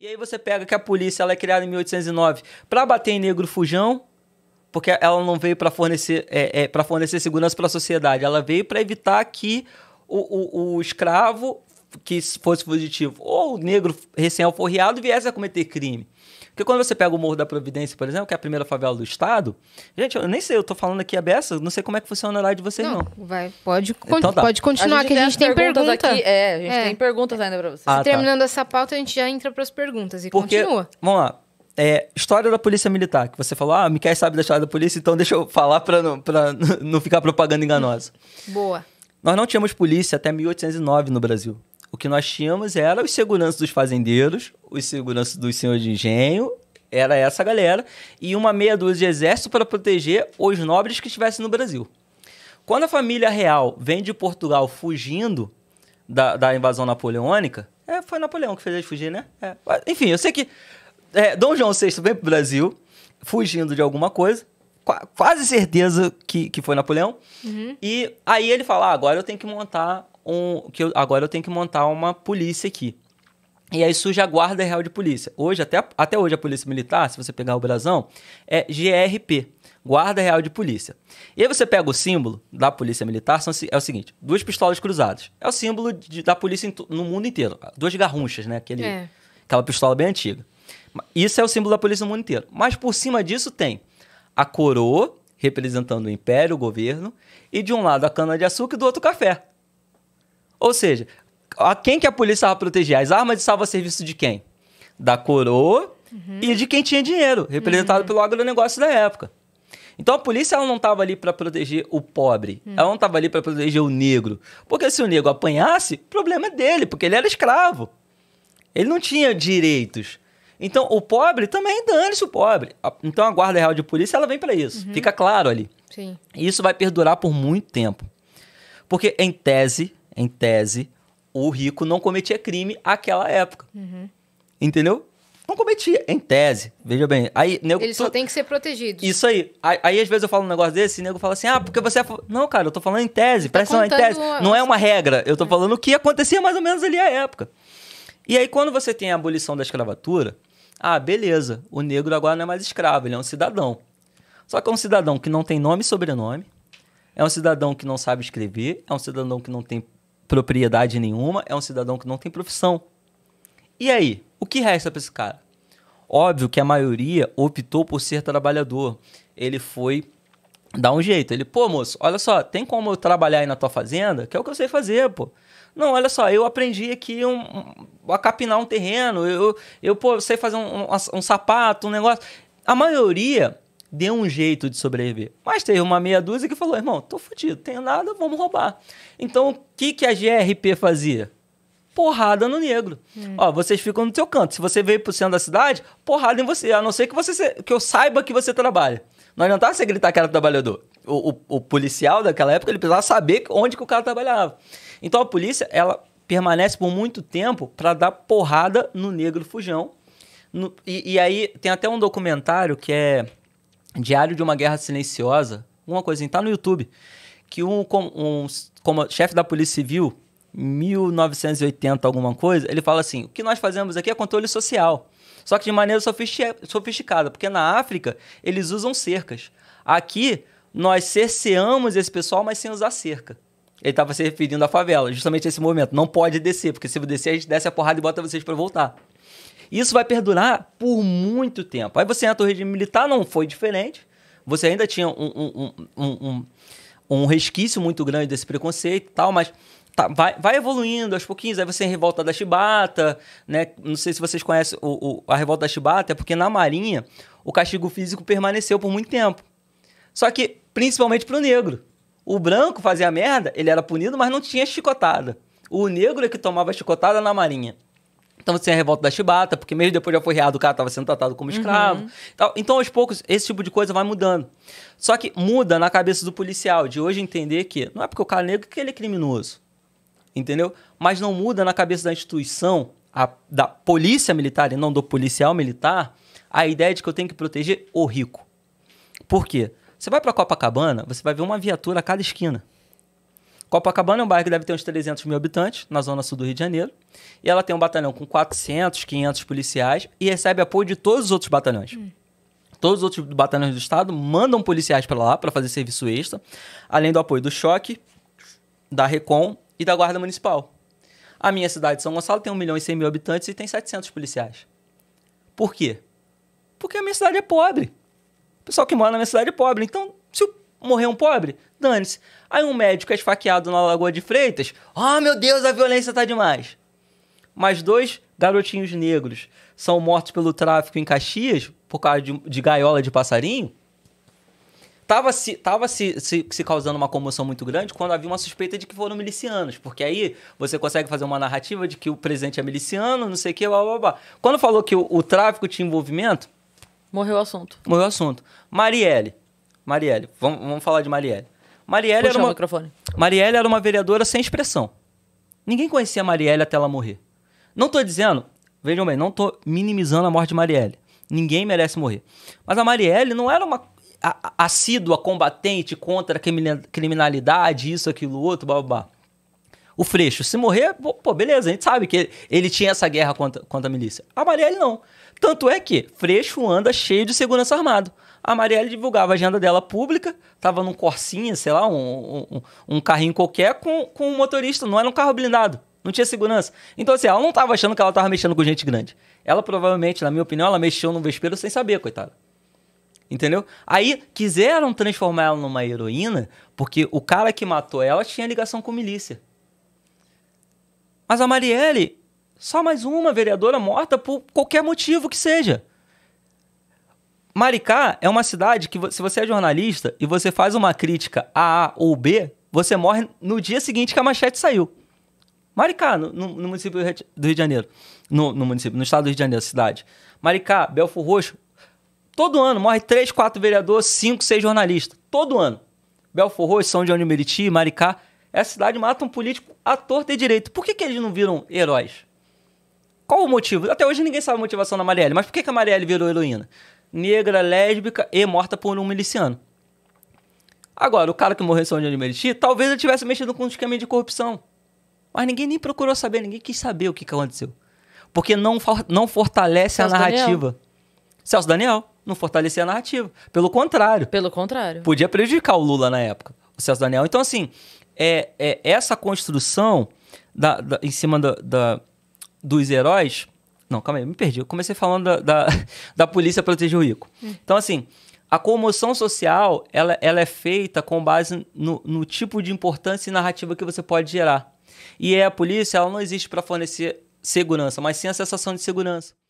E aí você pega que a polícia ela é criada em 1809 para bater em negro fujão, porque ela não veio para fornecer, é, é, fornecer segurança para a sociedade, ela veio para evitar que o, o, o escravo que fosse fugitivo ou negro recém-alforriado viesse a cometer crime. Porque quando você pega o Morro da Providência, por exemplo, que é a primeira favela do estado, gente, eu nem sei, eu tô falando aqui a beça, não sei como é que funciona lá de vocês, não. não. Vai, pode, então, tá. pode continuar, a que a gente tem perguntas. perguntas aqui, é, a gente é. tem perguntas ainda pra vocês. Ah, tá. Terminando tá. essa pauta, a gente já entra pras perguntas e Porque, continua. Vamos lá. É, história da polícia militar, que você falou, ah, Miquel sabe da história da polícia, então deixa eu falar pra não, pra não ficar propaganda enganosa. Boa. Nós não tínhamos polícia até 1809 no Brasil. O que nós tínhamos era os seguranças dos fazendeiros, os seguranças dos senhores de engenho, era essa galera, e uma meia dúzia de exército para proteger os nobres que estivessem no Brasil. Quando a família real vem de Portugal fugindo da, da invasão napoleônica, é, foi Napoleão que fez ele fugir, né? É. Enfim, eu sei que é, Dom João VI vem para o Brasil fugindo de alguma coisa, quase certeza que, que foi Napoleão. Uhum. E aí ele fala: ah, agora eu tenho que montar um. que eu, agora eu tenho que montar uma polícia aqui. E aí surge a Guarda Real de Polícia. Hoje, até, até hoje, a Polícia Militar, se você pegar o brasão, é GRP. Guarda Real de Polícia. E aí você pega o símbolo da Polícia Militar, são, é o seguinte: duas pistolas cruzadas. É o símbolo de, da polícia no mundo inteiro. Duas garrunchas, né? Aquele, é. Aquela pistola bem antiga. Isso é o símbolo da polícia no mundo inteiro. Mas por cima disso tem a coroa, representando o império, o governo, e de um lado a cana-de-açúcar e do outro o café. Ou seja, a quem que a polícia vai proteger? As armas de salva-serviço de quem? Da coroa uhum. e de quem tinha dinheiro, representado uhum. pelo agronegócio da época. Então a polícia ela não estava ali para proteger o pobre, uhum. ela não estava ali para proteger o negro. Porque se o negro apanhasse, problema é dele, porque ele era escravo. Ele não tinha direitos. Então o pobre também dane-se o pobre. Então a Guarda Real de Polícia ela vem para isso, uhum. fica claro ali. Sim. E isso vai perdurar por muito tempo. Porque em tese, em tese, o rico não cometia crime àquela época. Uhum. Entendeu? Não cometia, em tese. Veja bem. Aí, nego, Ele tu... só tem que ser protegido. Isso aí. aí. aí. às vezes, eu falo um negócio desse e o nego fala assim: ah, porque você. É... Não, cara, eu tô falando em tese. Tá presta em tese. Não é uma regra. Eu tô é. falando o que acontecia mais ou menos ali à época. E aí, quando você tem a abolição da escravatura, ah, beleza. O negro agora não é mais escravo, ele é um cidadão. Só que é um cidadão que não tem nome e sobrenome, é um cidadão que não sabe escrever, é um cidadão que não tem propriedade nenhuma, é um cidadão que não tem profissão. E aí, o que resta para esse cara? Óbvio que a maioria optou por ser trabalhador. Ele foi dar um jeito. Ele, pô, moço, olha só, tem como eu trabalhar aí na tua fazenda? Que é o que eu sei fazer, pô. Não, olha só, eu aprendi aqui um, um, a capinar um terreno, eu, eu pô, sei fazer um, um, um sapato, um negócio. A maioria deu um jeito de sobreviver. Mas teve uma meia dúzia que falou, irmão, tô fudido, tenho nada, vamos roubar. Então, o que, que a GRP fazia? Porrada no negro. Hum. Ó, vocês ficam no seu canto. Se você veio pro centro da cidade, porrada em você. A não ser que, você, que eu saiba que você trabalha. Não adiantava você gritar que era trabalhador. O, o, o, policial daquela época, ele precisava saber onde que o cara trabalhava. Então, a polícia, ela permanece por muito tempo para dar porrada no negro fujão. No, e, e aí, tem até um documentário que é Diário de uma Guerra Silenciosa, uma coisinha, assim, tá no YouTube, que um, um, um como chefe da Polícia Civil, 1980 alguma coisa, ele fala assim, o que nós fazemos aqui é controle social. Só que de maneira sofisticada, porque na África eles usam cercas. Aqui nós cerceamos esse pessoal, mas sem usar cerca. Ele estava se referindo à favela, justamente esse momento. Não pode descer, porque se descer, a gente desce a porrada e bota vocês para voltar. Isso vai perdurar por muito tempo. Aí você entra no regime militar, não foi diferente. Você ainda tinha um, um, um, um resquício muito grande desse preconceito e tal, mas Tá, vai, vai, evoluindo aos pouquinhos. Aí você tem revolta da Chibata, né? Não sei se vocês conhecem o, o, a revolta da Chibata, é porque na Marinha o castigo físico permaneceu por muito tempo. Só que, principalmente para o negro. O branco fazia merda, ele era punido, mas não tinha chicotada. O negro é que tomava chicotada na Marinha. Então você tem a revolta da chibata, porque mesmo depois de apoiado o cara estava sendo tratado como uhum. escravo. Uhum. Então, aos poucos, esse tipo de coisa vai mudando. Só que muda na cabeça do policial, de hoje entender que não é porque o cara é negro que ele é criminoso. Entendeu? Mas não muda na cabeça da instituição, a, da polícia militar e não do policial militar, a ideia de que eu tenho que proteger o rico. Por quê? Você vai para Copacabana, você vai ver uma viatura a cada esquina. Copacabana é um bairro que deve ter uns 300 mil habitantes, na zona sul do Rio de Janeiro. E ela tem um batalhão com 400, 500 policiais e recebe apoio de todos os outros batalhões. Hum. Todos os outros batalhões do estado mandam policiais para lá para fazer serviço extra, além do apoio do Choque, da Recom e da Guarda Municipal. A minha cidade, São Gonçalo, tem 1 milhão e 100 mil habitantes e tem 700 policiais. Por quê? Porque a minha cidade é pobre. O pessoal que mora na minha cidade é pobre. Então, se morrer um pobre, dane-se. Aí um médico é esfaqueado na Lagoa de Freitas. Ah, oh, meu Deus, a violência tá demais. Mas dois garotinhos negros são mortos pelo tráfico em Caxias por causa de, de gaiola de passarinho. Tava, se, tava se, se, se, causando uma comoção muito grande quando havia uma suspeita de que foram milicianos. Porque aí você consegue fazer uma narrativa de que o presidente é miliciano, não sei o que, blá, blá, blá. Quando falou que o, o tráfico tinha envolvimento... Morreu o assunto. Morreu o assunto. Marielle. Marielle, vamos, vamos falar de Marielle. Marielle Puxa era uma... o microfone. Marielle era uma vereadora sem expressão. Ninguém conhecia Marielle até ela morrer. Não estou dizendo, vejam bem, não estou minimizando a morte de Marielle. Ninguém merece morrer. Mas a Marielle não era uma assídua combatente contra a criminalidade, isso, aquilo, outro, blá, blá, blá o Freixo, se morrer, pô, beleza, a gente sabe que ele, ele tinha essa guerra contra, contra a milícia. A Marielle não. Tanto é que Freixo anda cheio de segurança armado. A Marielle divulgava a agenda dela pública, tava num corsinha, sei lá, um, um, um carrinho qualquer com, com um motorista, não era um carro blindado. Não tinha segurança. Então, assim, ela não tava achando que ela tava mexendo com gente grande. Ela provavelmente, na minha opinião, ela mexeu no vespeiro sem saber, coitada. Entendeu? Aí quiseram transformar ela numa heroína porque o cara que matou ela tinha ligação com milícia. Mas a Marielle, só mais uma vereadora morta por qualquer motivo que seja. Maricá é uma cidade que, se você é jornalista e você faz uma crítica a A ou B, você morre no dia seguinte que a manchete saiu. Maricá, no, no, no município do Rio de Janeiro. No, no, município, no estado do Rio de Janeiro, cidade. Maricá, Belfo Roxo. Todo ano morre 3, 4 vereadores, 5, 6 jornalistas. Todo ano. Belfo Roxo, São João de Meriti, Maricá. Essa cidade mata um político à torta e direito. Por que, que eles não viram heróis? Qual o motivo? Até hoje ninguém sabe a motivação da Marielle, mas por que, que a Marielle virou heroína? Negra, lésbica e morta por um miliciano. Agora, o cara que morreu em São João de Meriti, talvez ele tivesse mexido com um esquema de corrupção. Mas ninguém nem procurou saber, ninguém quis saber o que, que aconteceu. Porque não, for, não fortalece Celso a narrativa. Daniel. Celso Daniel não fortalecia a narrativa. Pelo contrário. Pelo contrário. Podia prejudicar o Lula na época, o Celso Daniel. Então, assim, é, é essa construção da, da, em cima da, da, dos heróis. Não, calma aí, me perdi. Eu comecei falando da, da, da polícia proteger o rico. Hum. Então, assim, a comoção social ela, ela é feita com base no, no tipo de importância e narrativa que você pode gerar. E é a polícia ela não existe para fornecer segurança, mas sim a sensação de segurança.